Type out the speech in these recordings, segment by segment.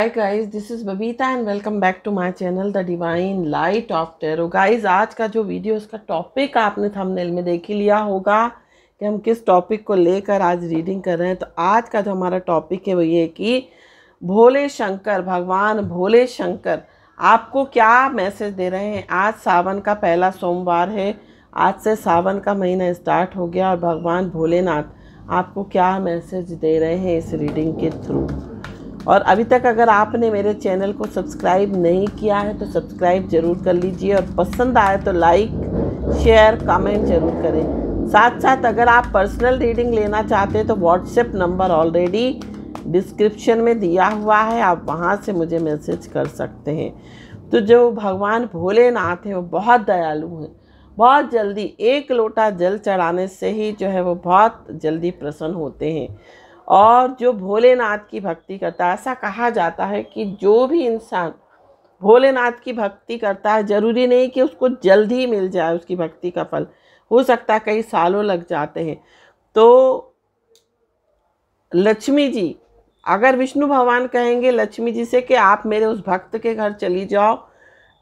hi guys this is Babita and welcome back to my channel the divine light of tarot guys आज का जो video उसका topic आपने thumbnail में देख ही लिया होगा कि हम किस टॉपिक को लेकर आज रीडिंग कर रहे हैं तो आज का जो हमारा टॉपिक है वो ये कि भोले शंकर भगवान भोले शंकर आपको क्या मैसेज दे रहे हैं आज सावन का पहला सोमवार है आज से सावन का महीना स्टार्ट हो गया और भगवान भोलेनाथ आपको क्या मैसेज दे रहे हैं इस रीडिंग के थ्रू और अभी तक अगर आपने मेरे चैनल को सब्सक्राइब नहीं किया है तो सब्सक्राइब ज़रूर कर लीजिए और पसंद आए तो लाइक शेयर कमेंट ज़रूर करें साथ साथ अगर आप पर्सनल रीडिंग लेना चाहते हैं तो व्हाट्सएप नंबर ऑलरेडी डिस्क्रिप्शन में दिया हुआ है आप वहाँ से मुझे मैसेज कर सकते हैं तो जो भगवान भोलेनाथ हैं वो बहुत दयालु हैं बहुत जल्दी एक लोटा जल चढ़ाने से ही जो है वो बहुत जल्दी प्रसन्न होते हैं और जो भोलेनाथ की भक्ति करता है ऐसा कहा जाता है कि जो भी इंसान भोलेनाथ की भक्ति करता है ज़रूरी नहीं कि उसको जल्द ही मिल जाए उसकी भक्ति का फल हो सकता है कई सालों लग जाते हैं तो लक्ष्मी जी अगर विष्णु भगवान कहेंगे लक्ष्मी जी से कि आप मेरे उस भक्त के घर चली जाओ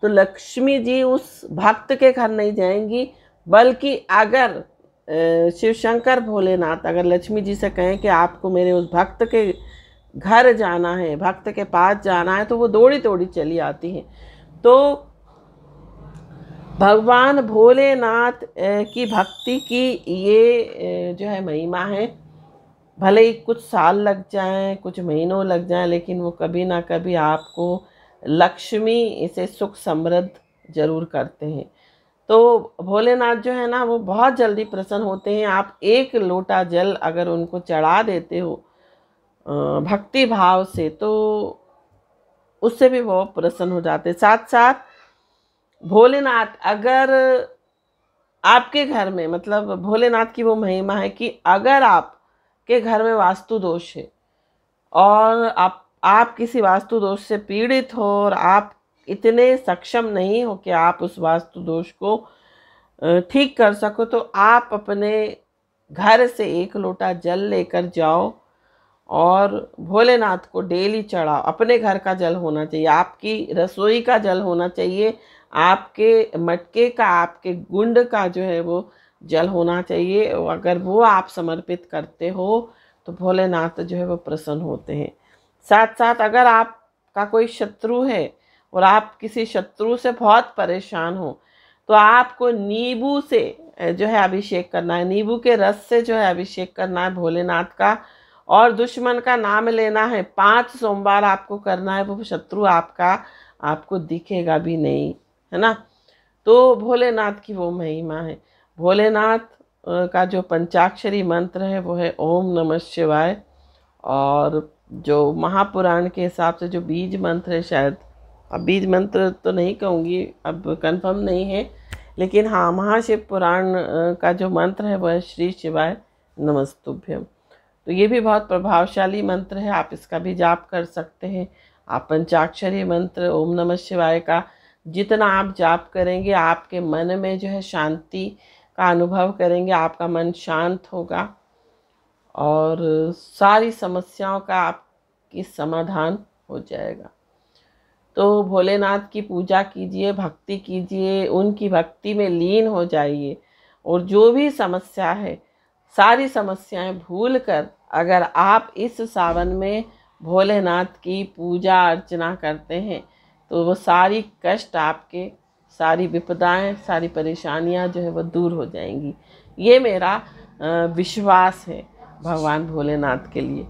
तो लक्ष्मी जी उस भक्त के घर नहीं जाएंगी बल्कि अगर शिव शंकर भोलेनाथ अगर लक्ष्मी जी से कहें कि आपको मेरे उस भक्त के घर जाना है भक्त के पास जाना है तो वो दौड़ी दौड़ी चली आती हैं तो भगवान भोलेनाथ की भक्ति की ये जो है महिमा है भले ही कुछ साल लग जाएं कुछ महीनों लग जाएं लेकिन वो कभी ना कभी आपको लक्ष्मी इसे सुख समृद्ध जरूर करते हैं तो भोलेनाथ जो है ना वो बहुत जल्दी प्रसन्न होते हैं आप एक लोटा जल अगर उनको चढ़ा देते हो भक्ति भाव से तो उससे भी वो प्रसन्न हो जाते साथ साथ भोलेनाथ अगर आपके घर में मतलब भोलेनाथ की वो महिमा है कि अगर आप के घर में वास्तु दोष है और आप आप किसी वास्तु दोष से पीड़ित हो और आप इतने सक्षम नहीं हो कि आप उस वास्तु दोष को ठीक कर सको तो आप अपने घर से एक लोटा जल लेकर जाओ और भोलेनाथ को डेली चढ़ाओ अपने घर का जल होना चाहिए आपकी रसोई का जल होना चाहिए आपके मटके का आपके गुंड का जो है वो जल होना चाहिए अगर वो आप समर्पित करते हो तो भोलेनाथ जो है वो प्रसन्न होते हैं साथ साथ अगर आपका कोई शत्रु है और आप किसी शत्रु से बहुत परेशान हो तो आपको नींबू से जो है अभिषेक करना है नींबू के रस से जो है अभिषेक करना है भोलेनाथ का और दुश्मन का नाम लेना है पांच सोमवार आपको करना है वो शत्रु आपका आपको दिखेगा भी नहीं है ना तो भोलेनाथ की वो महिमा है भोलेनाथ का जो पंचाक्षरी मंत्र है वो है ओम नमः शिवाय और जो महापुराण के हिसाब से जो बीज मंत्र है शायद अब बीज मंत्र तो नहीं कहूँगी अब कंफर्म नहीं है लेकिन हाँ महाशिव पुराण का जो मंत्र है वह श्री शिवाय नमस्तुभ्यम तो ये भी बहुत प्रभावशाली मंत्र है आप इसका भी जाप कर सकते हैं आप पंचाक्षरी मंत्र ओम नमः शिवाय का जितना आप जाप करेंगे आपके मन में जो है शांति का अनुभव करेंगे आपका मन शांत होगा और सारी समस्याओं का आपकी समाधान हो जाएगा तो भोलेनाथ की पूजा कीजिए भक्ति कीजिए उनकी भक्ति में लीन हो जाइए और जो भी समस्या है सारी समस्याएं भूल कर अगर आप इस सावन में भोलेनाथ की पूजा अर्चना करते हैं तो वो सारी कष्ट आपके सारी विपदाएं सारी परेशानियां जो है वो दूर हो जाएंगी ये मेरा विश्वास है भगवान भोलेनाथ के लिए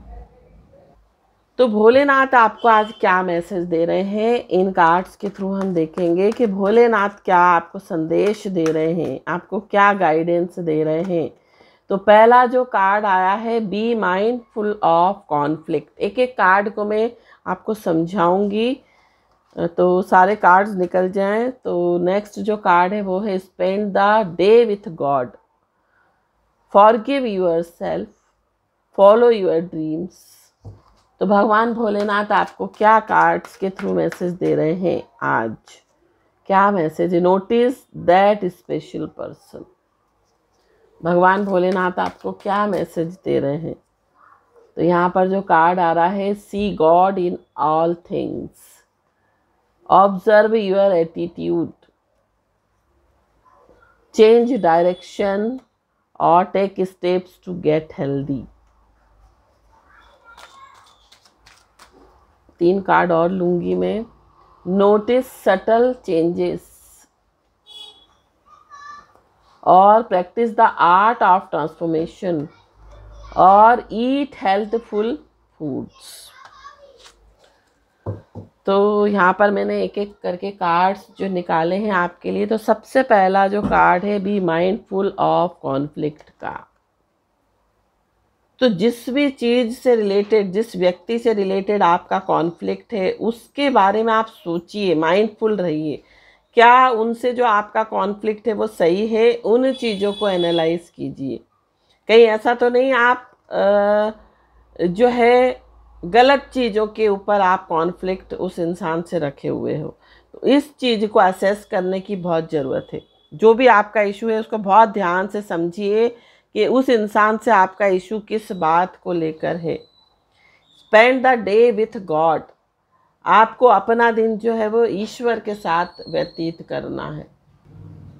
तो भोलेनाथ आपको आज क्या मैसेज दे रहे हैं इन कार्ड्स के थ्रू हम देखेंगे कि भोलेनाथ क्या आपको संदेश दे रहे हैं आपको क्या गाइडेंस दे रहे हैं तो पहला जो कार्ड आया है बी माइंडफुल ऑफ कॉन्फ्लिक्ट एक एक कार्ड को मैं आपको समझाऊंगी तो सारे कार्ड्स निकल जाएं तो नेक्स्ट जो कार्ड है वो है spend the day with God forgive yourself follow your dreams तो भगवान भोलेनाथ आपको क्या कार्ड्स के थ्रू मैसेज दे रहे हैं आज क्या message notice that special person भगवान भोलेनाथ आपको क्या मैसेज दे रहे हैं तो यहाँ पर जो कार्ड आ रहा है see God in all things observe your attitude change direction और take steps to get healthy तीन कार्ड और लूंगी मैं नोटिस सटल चेंजेस और practice the art of transformation और ईट हेल्थफुल फूड्स तो यहाँ पर मैंने एक एक करके कार्ड्स जो निकाले हैं आपके लिए तो सबसे पहला जो कार्ड है बी माइंडफुल ऑफ कॉन्फ्लिक्ट का तो जिस भी चीज़ से रिलेटेड जिस व्यक्ति से रिलेटेड आपका कॉन्फ्लिक्ट है उसके बारे में आप सोचिए माइंडफुल रहिए क्या उनसे जो आपका कॉन्फ्लिक्ट है वो सही है उन चीज़ों को एनालाइज कीजिए कहीं ऐसा तो नहीं आप आ, जो है गलत चीज़ों के ऊपर आप कॉन्फ्लिक्ट उस इंसान से रखे हुए हो तो इस चीज़ को असेस करने की बहुत ज़रूरत है जो भी आपका इशू है उसको बहुत ध्यान से समझिए कि उस इंसान से आपका इशू किस बात को लेकर है spend the day with God आपको अपना दिन जो है वो ईश्वर के साथ व्यतीत करना है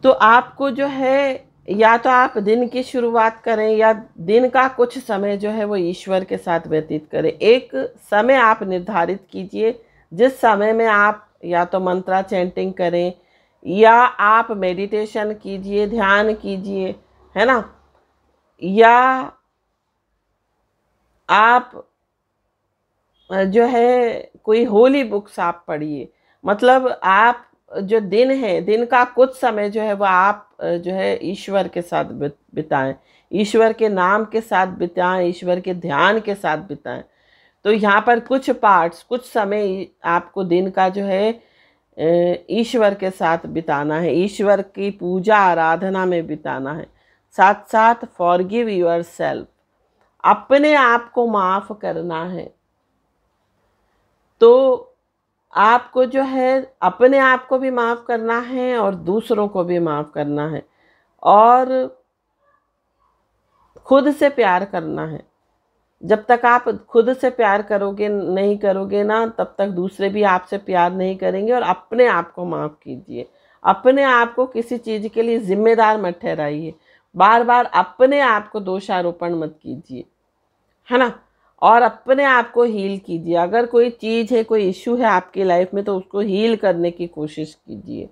तो आपको जो है या तो आप दिन की शुरुआत करें या दिन का कुछ समय जो है वो ईश्वर के साथ व्यतीत करें एक समय आप निर्धारित कीजिए जिस समय में आप या तो मंत्रा चैंटिंग करें या आप मेडिटेशन कीजिए ध्यान कीजिए है ना या आप जो है कोई होली बुक्स आप पढ़िए मतलब आप जो दिन है दिन का कुछ समय जो है वो आप जो है ईश्वर के साथ बिताएं ईश्वर के नाम के साथ बिताएं ईश्वर के ध्यान के साथ बिताएं तो यहाँ पर कुछ पार्ट्स कुछ समय आपको दिन का जो है ईश्वर के साथ बिताना है ईश्वर की पूजा आराधना में बिताना है साथ साथ फॉरगिव योर सेल्फ अपने आप को माफ़ करना है तो आपको जो है अपने आप को भी माफ़ करना है और दूसरों को भी माफ़ करना है और खुद से प्यार करना है जब तक आप खुद से प्यार करोगे नहीं करोगे ना तब तक दूसरे भी आपसे प्यार नहीं करेंगे और अपने आप को माफ़ कीजिए अपने आप को किसी चीज़ के लिए ज़िम्मेदार मत ठहराइए बार बार अपने आप को दोषारोपण मत कीजिए है ना और अपने आप को हील कीजिए अगर कोई चीज़ है कोई इश्यू है आपकी लाइफ में तो उसको हील करने की कोशिश कीजिए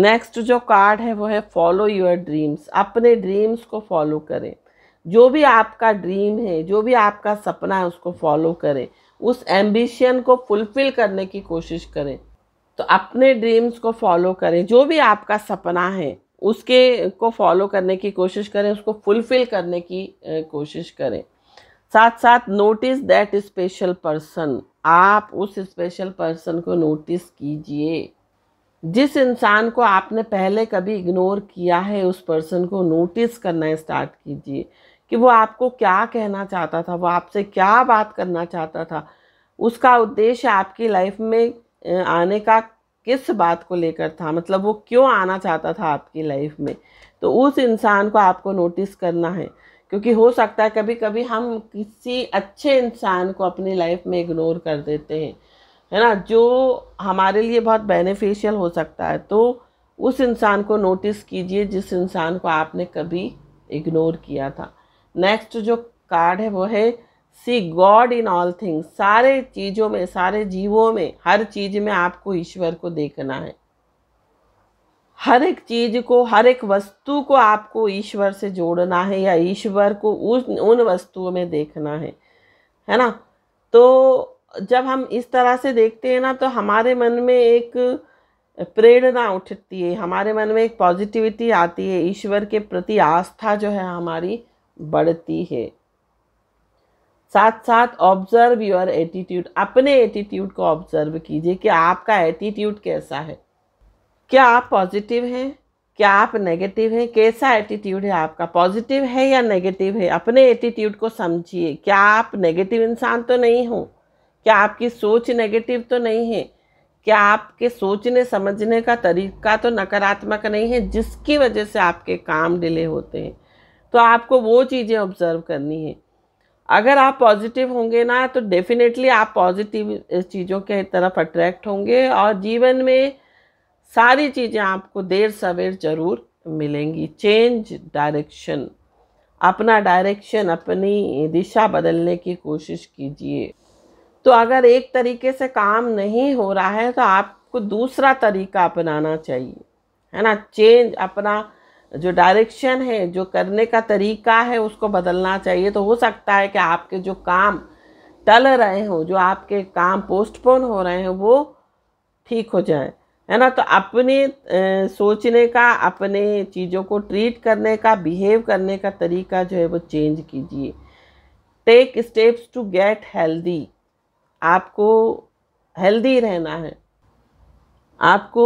नेक्स्ट जो कार्ड है वो है फॉलो योर ड्रीम्स अपने ड्रीम्स को फॉलो करें जो भी आपका ड्रीम है जो भी आपका सपना है उसको फॉलो करें उस एम्बिशन को फुलफिल करने की कोशिश करें तो अपने ड्रीम्स को फॉलो करें जो भी आपका सपना है उसके को फॉलो करने की कोशिश करें उसको फुलफिल करने की कोशिश करें साथ साथ नोटिस दैट स्पेशल पर्सन आप उस स्पेशल पर्सन को नोटिस कीजिए जिस इंसान को आपने पहले कभी इग्नोर किया है उस पर्सन को नोटिस करना स्टार्ट कीजिए कि वो आपको क्या कहना चाहता था वो आपसे क्या बात करना चाहता था उसका उद्देश्य आपकी लाइफ में आने का किस बात को लेकर था मतलब वो क्यों आना चाहता था आपकी लाइफ में तो उस इंसान को आपको नोटिस करना है क्योंकि हो सकता है कभी कभी हम किसी अच्छे इंसान को अपनी लाइफ में इग्नोर कर देते हैं है ना जो हमारे लिए बहुत बेनिफिशियल हो सकता है तो उस इंसान को नोटिस कीजिए जिस इंसान को आपने कभी इग्नोर किया था नेक्स्ट जो कार्ड है वो है see God in all things सारे चीज़ों में सारे जीवों में हर चीज़ में आपको ईश्वर को देखना है हर एक चीज़ को हर एक वस्तु को आपको ईश्वर से जोड़ना है या ईश्वर को उस उन वस्तुओं में देखना है है ना तो जब हम इस तरह से देखते हैं ना तो हमारे मन में एक प्रेरणा उठती है हमारे मन में एक पॉजिटिविटी आती है ईश्वर के प्रति आस्था जो है हमारी बढ़ती है साथ साथ ऑब्जर्व योर एटीट्यूड अपने एटीट्यूड को ऑब्जर्व कीजिए कि आपका एटीट्यूड कैसा है क्या आप पॉजिटिव हैं क्या आप नेगेटिव हैं कैसा एटीट्यूड है आपका पॉजिटिव है या नेगेटिव है अपने एटीट्यूड को समझिए क्या आप नेगेटिव इंसान तो नहीं हो क्या आपकी सोच नेगेटिव तो नहीं है क्या आपके सोचने समझने का तरीका तो नकारात्मक नहीं है जिसकी वजह से आपके काम डिले होते हैं तो आपको वो चीज़ें ऑब्ज़र्व करनी है अगर आप पॉजिटिव होंगे ना तो डेफिनेटली आप पॉजिटिव चीज़ों के तरफ अट्रैक्ट होंगे और जीवन में सारी चीज़ें आपको देर सवेर ज़रूर मिलेंगी चेंज डायरेक्शन अपना डायरेक्शन अपनी दिशा बदलने की कोशिश कीजिए तो अगर एक तरीके से काम नहीं हो रहा है तो आपको दूसरा तरीका अपनाना चाहिए है ना चेंज अपना जो डायरेक्शन है जो करने का तरीका है उसको बदलना चाहिए तो हो सकता है कि आपके जो काम टल रहे हों जो आपके काम पोस्टपोन हो रहे हैं वो ठीक हो जाए है ना तो अपने सोचने का अपने चीज़ों को ट्रीट करने का बिहेव करने का तरीका जो है वो चेंज कीजिए take steps to get healthy आपको हेल्दी रहना है आपको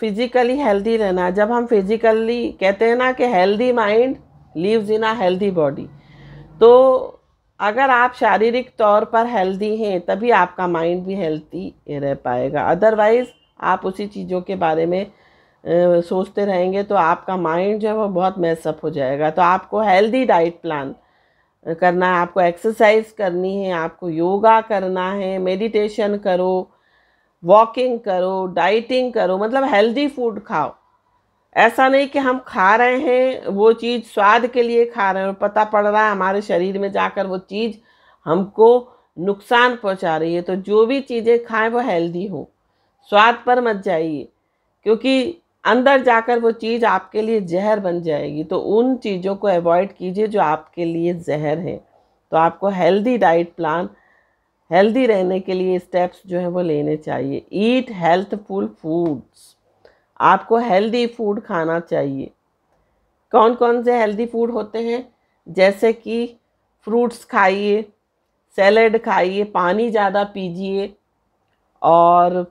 फिज़िकली हेल्दी रहना जब हम फिज़िकली कहते हैं ना कि healthy mind lives in a healthy body तो अगर आप शारीरिक तौर पर हेल्दी हैं तभी आपका माइंड भी हेल्दी रह पाएगा अदरवाइज़ आप उसी चीज़ों के बारे में सोचते रहेंगे तो आपका माइंड जो है वो बहुत मैसअप हो जाएगा तो आपको हेल्दी डाइट प्लान करना है आपको एक्सरसाइज करनी है आपको योगा करना है मेडिटेशन करो वॉकिंग करो डाइटिंग करो मतलब हेल्दी फूड खाओ ऐसा नहीं कि हम खा रहे हैं वो चीज़ स्वाद के लिए खा रहे हैं और पता पड़ रहा है हमारे शरीर में जाकर वो चीज़ हमको नुकसान पहुंचा रही है तो जो भी चीज़ें खाएं वो हेल्दी हो स्वाद पर मत जाइए क्योंकि अंदर जाकर वो चीज़ आपके लिए जहर बन जाएगी तो उन चीज़ों को अवॉइड कीजिए जो आपके लिए जहर है तो आपको हेल्दी डाइट प्लान हेल्दी रहने के लिए स्टेप्स जो है वो लेने चाहिए ईट हेल्थफुल फूड्स आपको हेल्दी फूड खाना चाहिए कौन कौन से हेल्दी फूड होते हैं जैसे कि फ्रूट्स खाइए सैलड खाइए पानी ज़्यादा पीजिए और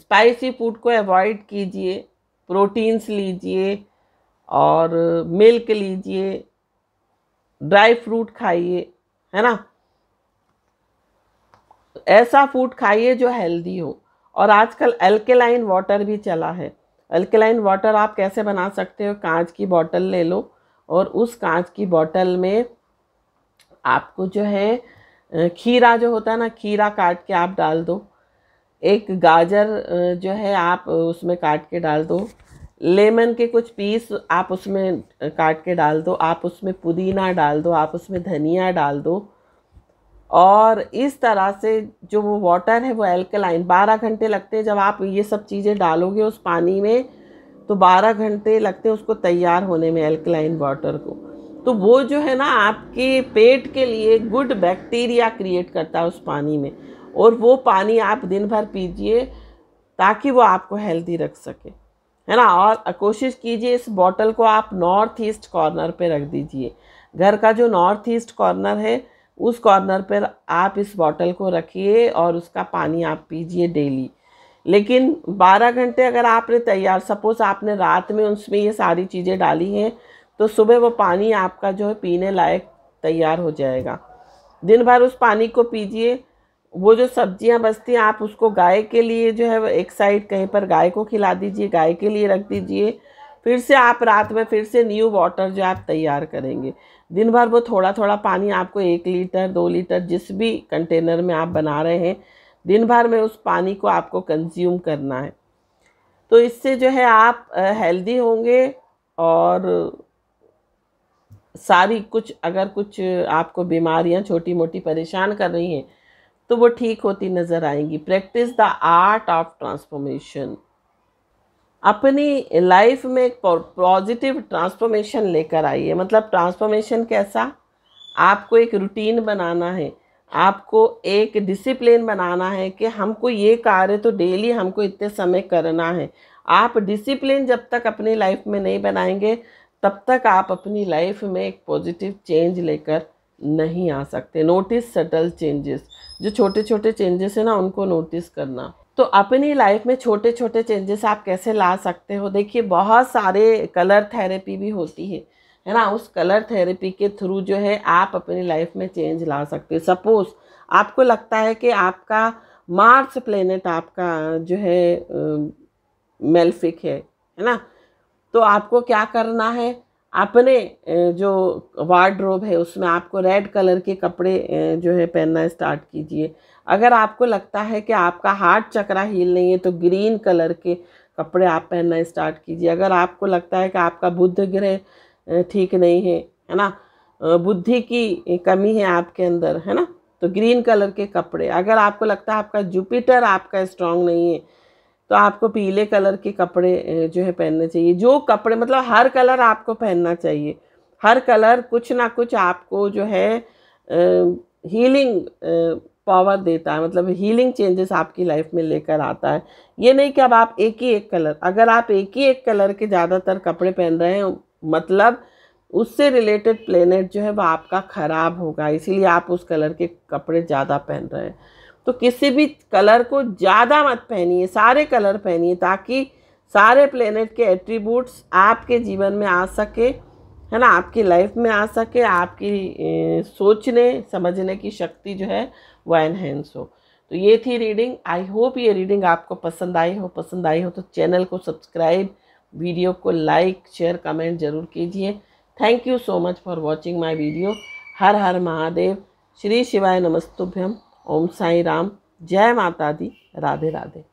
स्पाइसी फूड को अवॉइड कीजिए प्रोटीन्स लीजिए और मिल्क लीजिए ड्राई फ्रूट खाइए है ना ऐसा फूड खाइए जो हेल्दी हो और आजकल अल्केलाइन वाटर भी चला है अल्केलाइन वाटर आप कैसे बना सकते हो कांच की बॉटल ले लो और उस कांच की बॉटल में आपको जो है खीरा जो होता है ना खीरा काट के आप डाल दो एक गाजर जो है आप उसमें काट के डाल दो लेमन के कुछ पीस आप उसमें काट के डाल दो आप उसमें पुदीना डाल दो आप उसमें धनिया डाल दो और इस तरह से जो वो वाटर है वो एल्कलाइन बारह घंटे लगते हैं जब आप ये सब चीज़ें डालोगे उस पानी में तो बारह घंटे लगते हैं उसको तैयार होने में एल्कलाइन वाटर को तो वो जो है ना आपके पेट के लिए गुड बैक्टीरिया क्रिएट करता है उस पानी में और वो पानी आप दिन भर पीजिए ताकि वो आपको हेल्दी रख सके है ना और कोशिश कीजिए इस बॉटल को आप नॉर्थ ईस्ट कॉर्नर पे रख दीजिए घर का जो नॉर्थ ईस्ट कॉर्नर है उस कॉर्नर पर आप इस बॉटल को रखिए और उसका पानी आप पीजिए डेली लेकिन 12 घंटे अगर आपने तैयार सपोज़ आपने रात में उसमें ये सारी चीज़ें डाली हैं तो सुबह वो पानी आपका जो है पीने लायक तैयार हो जाएगा दिन भर उस पानी को पीजिए वो जो सब्जियां बचती हैं आप उसको गाय के लिए जो है एक साइड कहीं पर गाय को खिला दीजिए गाय के लिए रख दीजिए फिर से आप रात में फिर से न्यू वाटर जो आप तैयार करेंगे दिन भर वो थोड़ा थोड़ा पानी आपको एक लीटर दो लीटर जिस भी कंटेनर में आप बना रहे हैं दिन भर में उस पानी को आपको कंज्यूम करना है तो इससे जो है आप हेल्दी होंगे और सारी कुछ अगर कुछ आपको बीमारियां छोटी मोटी परेशान कर रही हैं तो वो ठीक होती नज़र आएंगी practice the art of transformation अपनी लाइफ में एक पॉजिटिव ट्रांसफॉर्मेशन लेकर आइए मतलब ट्रांसफॉर्मेशन कैसा आपको एक रूटीन बनाना है आपको एक डिसिप्लिन बनाना है कि हमको ये कार्य तो डेली हमको इतने समय करना है आप डिसिप्लिन जब तक अपनी लाइफ में नहीं बनाएंगे तब तक आप अपनी लाइफ में एक पॉजिटिव चेंज लेकर नहीं आ सकते नोटिस सटल चेंजेस जो छोटे छोटे चेंजेस हैं ना उनको नोटिस करना तो अपनी लाइफ में छोटे छोटे चेंजेस आप कैसे ला सकते हो देखिए बहुत सारे कलर थेरेपी भी होती है है ना उस कलर थेरेपी के थ्रू जो है आप अपनी लाइफ में चेंज ला सकते हो सपोज़ आपको लगता है कि आपका मार्स प्लेनेट आपका जो है मेल्फिक है है ना तो आपको क्या करना है अपने जो वार्ड्रोब है उसमें आपको रेड कलर के कपड़े जो है पहनना स्टार्ट कीजिए अगर आपको लगता है कि आपका हार्ट चक्रा हील नहीं है तो ग्रीन कलर के कपड़े आप पहनना स्टार्ट कीजिए अगर आपको लगता है कि आपका बुद्ध ग्रह ठीक नहीं है है ना बुद्धि की कमी है आपके अंदर है ना तो ग्रीन कलर के कपड़े अगर आपको लगता है आपका जुपिटर आपका स्ट्रांग नहीं है तो आपको पीले कलर के कपड़े जो है पहनने चाहिए जो कपड़े मतलब हर कलर आपको पहनना चाहिए हर कलर कुछ ना कुछ आपको जो है हीलिंग पावर देता है मतलब हीलिंग चेंजेस आपकी लाइफ में लेकर आता है ये नहीं कि अब आप एक ही एक कलर अगर आप एक ही एक कलर के ज़्यादातर कपड़े पहन रहे हैं मतलब उससे रिलेटेड प्लेनेट जो है वह आपका ख़राब होगा इसीलिए आप उस कलर के कपड़े ज़्यादा पहन रहे हैं तो किसी भी कलर को ज़्यादा मत पहनिए सारे कलर पहनिए ताकि सारे प्लेनेट के एट्रीब्यूट्स आपके जीवन में आ सके है ना आपकी लाइफ में आ सके आपकी सोचने समझने की शक्ति जो है वो एनहेंस हो तो ये थी रीडिंग आई होप ये रीडिंग आपको पसंद आई हो पसंद आई हो तो चैनल को सब्सक्राइब वीडियो को लाइक शेयर कमेंट ज़रूर कीजिए thank you so much for watching my video हर हर महादेव श्री शिवाय नमस्तुभ्यम ओम साई राम जय माता दी राधे राधे